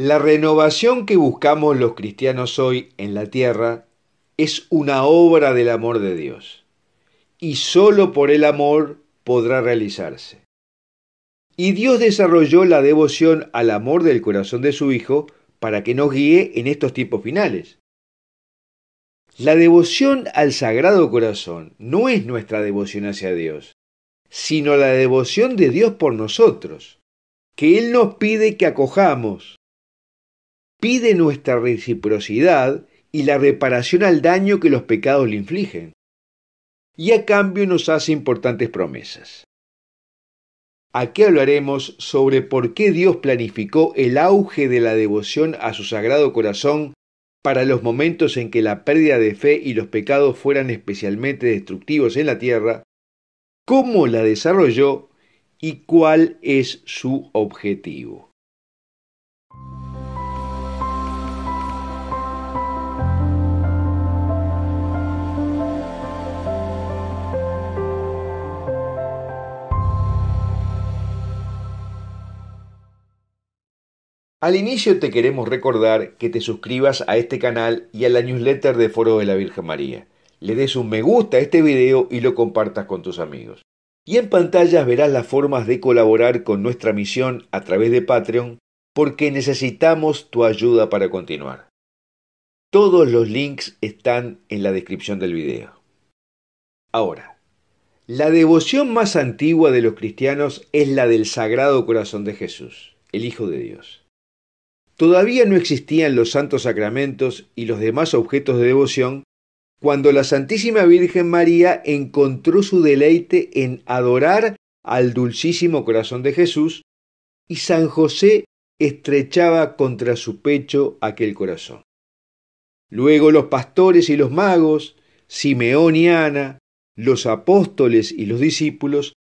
La renovación que buscamos los cristianos hoy en la tierra es una obra del amor de Dios y sólo por el amor podrá realizarse. Y Dios desarrolló la devoción al amor del corazón de su Hijo para que nos guíe en estos tiempos finales. La devoción al Sagrado Corazón no es nuestra devoción hacia Dios, sino la devoción de Dios por nosotros, que Él nos pide que acojamos, pide nuestra reciprocidad y la reparación al daño que los pecados le infligen. Y a cambio nos hace importantes promesas. Aquí hablaremos sobre por qué Dios planificó el auge de la devoción a su Sagrado Corazón para los momentos en que la pérdida de fe y los pecados fueran especialmente destructivos en la tierra, cómo la desarrolló y cuál es su objetivo. Al inicio te queremos recordar que te suscribas a este canal y a la newsletter de Foro de la Virgen María. Le des un me gusta a este video y lo compartas con tus amigos. Y en pantallas verás las formas de colaborar con nuestra misión a través de Patreon porque necesitamos tu ayuda para continuar. Todos los links están en la descripción del video. Ahora, la devoción más antigua de los cristianos es la del Sagrado Corazón de Jesús, el Hijo de Dios. Todavía no existían los santos sacramentos y los demás objetos de devoción cuando la Santísima Virgen María encontró su deleite en adorar al dulcísimo corazón de Jesús y San José estrechaba contra su pecho aquel corazón. Luego los pastores y los magos, Simeón y Ana, los apóstoles y los discípulos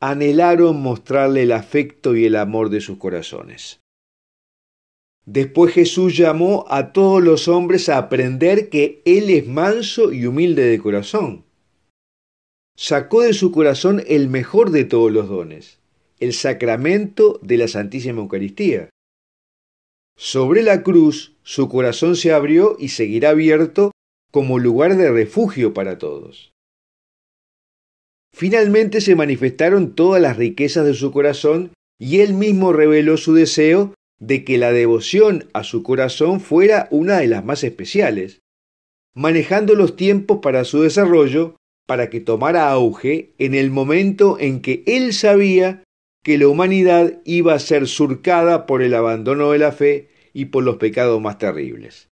anhelaron mostrarle el afecto y el amor de sus corazones. Después Jesús llamó a todos los hombres a aprender que Él es manso y humilde de corazón. Sacó de su corazón el mejor de todos los dones, el sacramento de la Santísima Eucaristía. Sobre la cruz su corazón se abrió y seguirá abierto como lugar de refugio para todos. Finalmente se manifestaron todas las riquezas de su corazón y él mismo reveló su deseo de que la devoción a su corazón fuera una de las más especiales, manejando los tiempos para su desarrollo para que tomara auge en el momento en que él sabía que la humanidad iba a ser surcada por el abandono de la fe y por los pecados más terribles.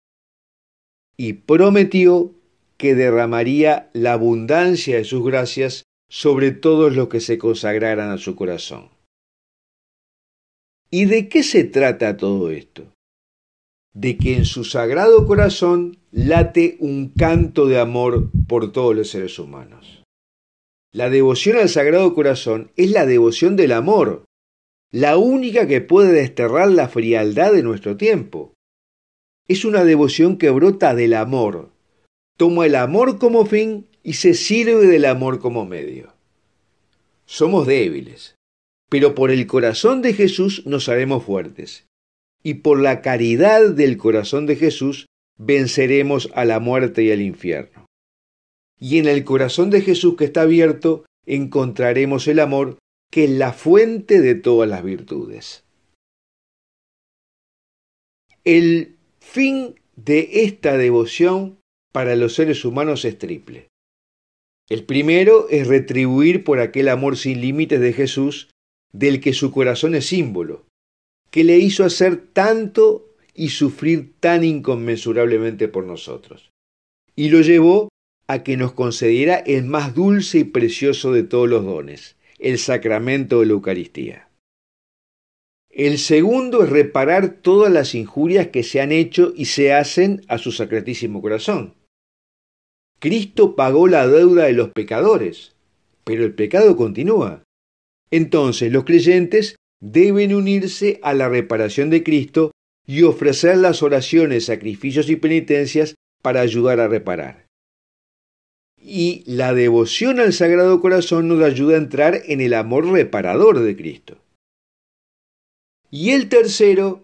Y prometió que derramaría la abundancia de sus gracias sobre todos los que se consagraran a su corazón. ¿Y de qué se trata todo esto? De que en su sagrado corazón late un canto de amor por todos los seres humanos. La devoción al Sagrado Corazón es la devoción del amor, la única que puede desterrar la frialdad de nuestro tiempo. Es una devoción que brota del amor, toma el amor como fin y se sirve del amor como medio. Somos débiles, pero por el corazón de Jesús nos haremos fuertes. Y por la caridad del corazón de Jesús venceremos a la muerte y al infierno. Y en el corazón de Jesús que está abierto encontraremos el amor, que es la fuente de todas las virtudes. El fin de esta devoción para los seres humanos es triple. El primero es retribuir por aquel amor sin límites de Jesús del que su corazón es símbolo, que le hizo hacer tanto y sufrir tan inconmensurablemente por nosotros, y lo llevó a que nos concediera el más dulce y precioso de todos los dones, el sacramento de la Eucaristía. El segundo es reparar todas las injurias que se han hecho y se hacen a su sacratísimo corazón. Cristo pagó la deuda de los pecadores, pero el pecado continúa. Entonces los creyentes deben unirse a la reparación de Cristo y ofrecer las oraciones, sacrificios y penitencias para ayudar a reparar. Y la devoción al Sagrado Corazón nos ayuda a entrar en el amor reparador de Cristo. Y el tercero,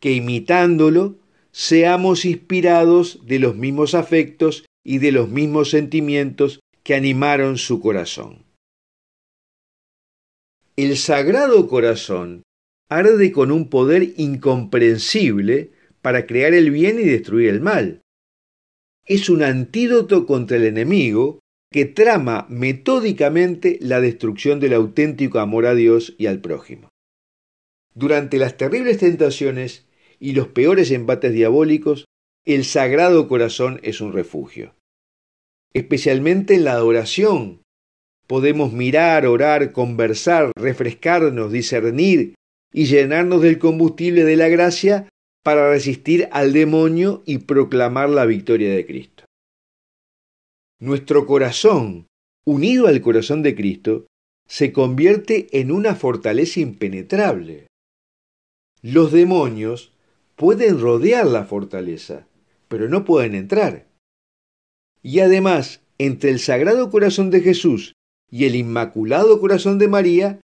que imitándolo, seamos inspirados de los mismos afectos y de los mismos sentimientos que animaron su corazón el Sagrado Corazón arde con un poder incomprensible para crear el bien y destruir el mal. Es un antídoto contra el enemigo que trama metódicamente la destrucción del auténtico amor a Dios y al prójimo. Durante las terribles tentaciones y los peores embates diabólicos, el Sagrado Corazón es un refugio, especialmente en la adoración Podemos mirar, orar, conversar, refrescarnos, discernir y llenarnos del combustible de la gracia para resistir al demonio y proclamar la victoria de Cristo. Nuestro corazón, unido al corazón de Cristo, se convierte en una fortaleza impenetrable. Los demonios pueden rodear la fortaleza, pero no pueden entrar. Y además, entre el Sagrado Corazón de Jesús y el Inmaculado Corazón de María,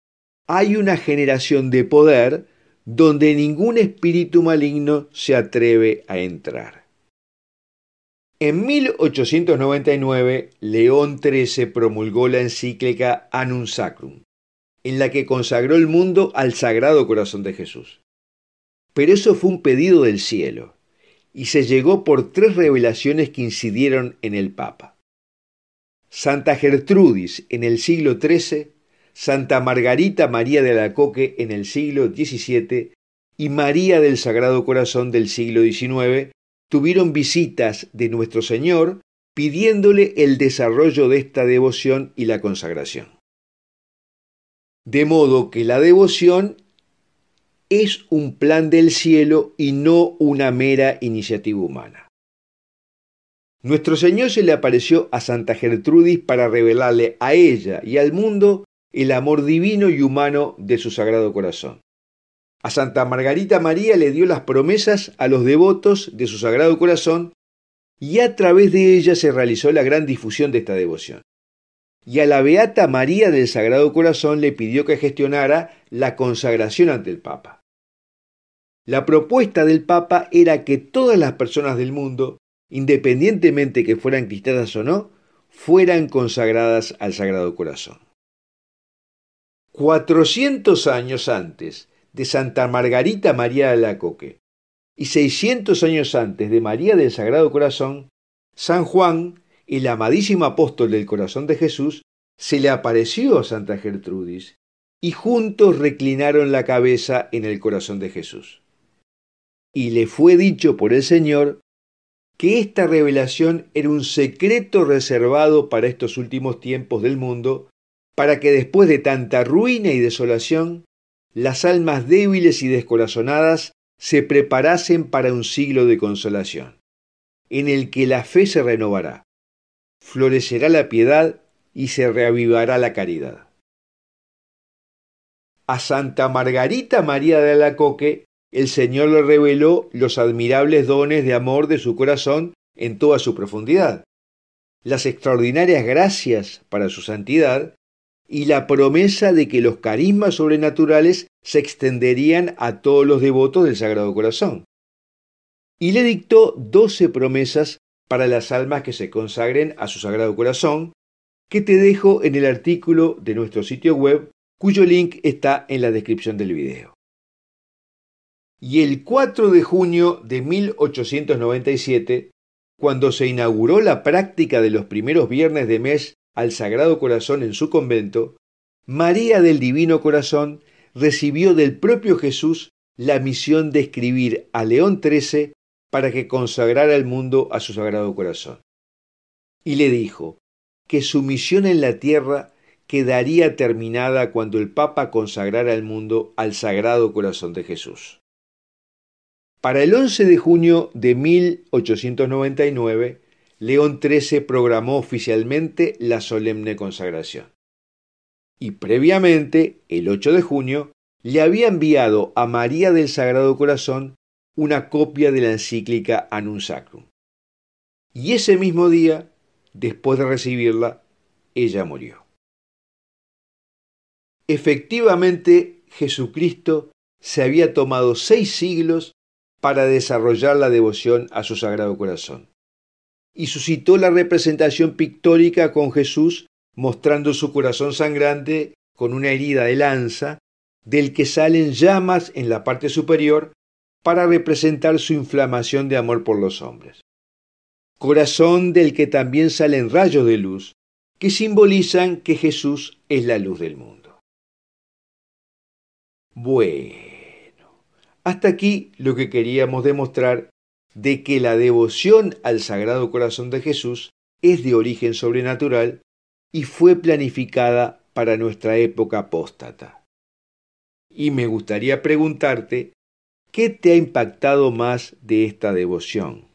hay una generación de poder donde ningún espíritu maligno se atreve a entrar. En 1899, León XIII promulgó la encíclica Anun Sacrum, en la que consagró el mundo al Sagrado Corazón de Jesús. Pero eso fue un pedido del cielo, y se llegó por tres revelaciones que incidieron en el Papa. Santa Gertrudis en el siglo XIII, Santa Margarita María de Alacoque en el siglo XVII y María del Sagrado Corazón del siglo XIX tuvieron visitas de nuestro Señor pidiéndole el desarrollo de esta devoción y la consagración. De modo que la devoción es un plan del cielo y no una mera iniciativa humana. Nuestro Señor se le apareció a Santa Gertrudis para revelarle a ella y al mundo el amor divino y humano de su sagrado corazón. A Santa Margarita María le dio las promesas a los devotos de su sagrado corazón y a través de ella se realizó la gran difusión de esta devoción. Y a la Beata María del Sagrado Corazón le pidió que gestionara la consagración ante el Papa. La propuesta del Papa era que todas las personas del mundo independientemente que fueran cristianas o no, fueran consagradas al Sagrado Corazón. 400 años antes de Santa Margarita María de la Coque y 600 años antes de María del Sagrado Corazón, San Juan, el amadísimo apóstol del corazón de Jesús, se le apareció a Santa Gertrudis y juntos reclinaron la cabeza en el corazón de Jesús. Y le fue dicho por el Señor que esta revelación era un secreto reservado para estos últimos tiempos del mundo, para que después de tanta ruina y desolación, las almas débiles y descorazonadas se preparasen para un siglo de consolación, en el que la fe se renovará, florecerá la piedad y se reavivará la caridad. A Santa Margarita María de Alacoque el Señor le reveló los admirables dones de amor de su corazón en toda su profundidad, las extraordinarias gracias para su santidad y la promesa de que los carismas sobrenaturales se extenderían a todos los devotos del Sagrado Corazón. Y le dictó doce promesas para las almas que se consagren a su Sagrado Corazón, que te dejo en el artículo de nuestro sitio web, cuyo link está en la descripción del video y el 4 de junio de 1897, cuando se inauguró la práctica de los primeros viernes de mes al Sagrado Corazón en su convento, María del Divino Corazón recibió del propio Jesús la misión de escribir a León XIII para que consagrara el mundo a su Sagrado Corazón. Y le dijo que su misión en la tierra quedaría terminada cuando el Papa consagrara el mundo al Sagrado Corazón de Jesús. Para el 11 de junio de 1899, León XIII programó oficialmente la solemne consagración. Y previamente, el 8 de junio, le había enviado a María del Sagrado Corazón una copia de la encíclica Anun Sacrum. Y ese mismo día, después de recibirla, ella murió. Efectivamente, Jesucristo se había tomado seis siglos para desarrollar la devoción a su Sagrado Corazón. Y suscitó la representación pictórica con Jesús mostrando su corazón sangrante con una herida de lanza, del que salen llamas en la parte superior para representar su inflamación de amor por los hombres. Corazón del que también salen rayos de luz, que simbolizan que Jesús es la luz del mundo. Bueno. Hasta aquí lo que queríamos demostrar de que la devoción al Sagrado Corazón de Jesús es de origen sobrenatural y fue planificada para nuestra época apóstata. Y me gustaría preguntarte, ¿qué te ha impactado más de esta devoción?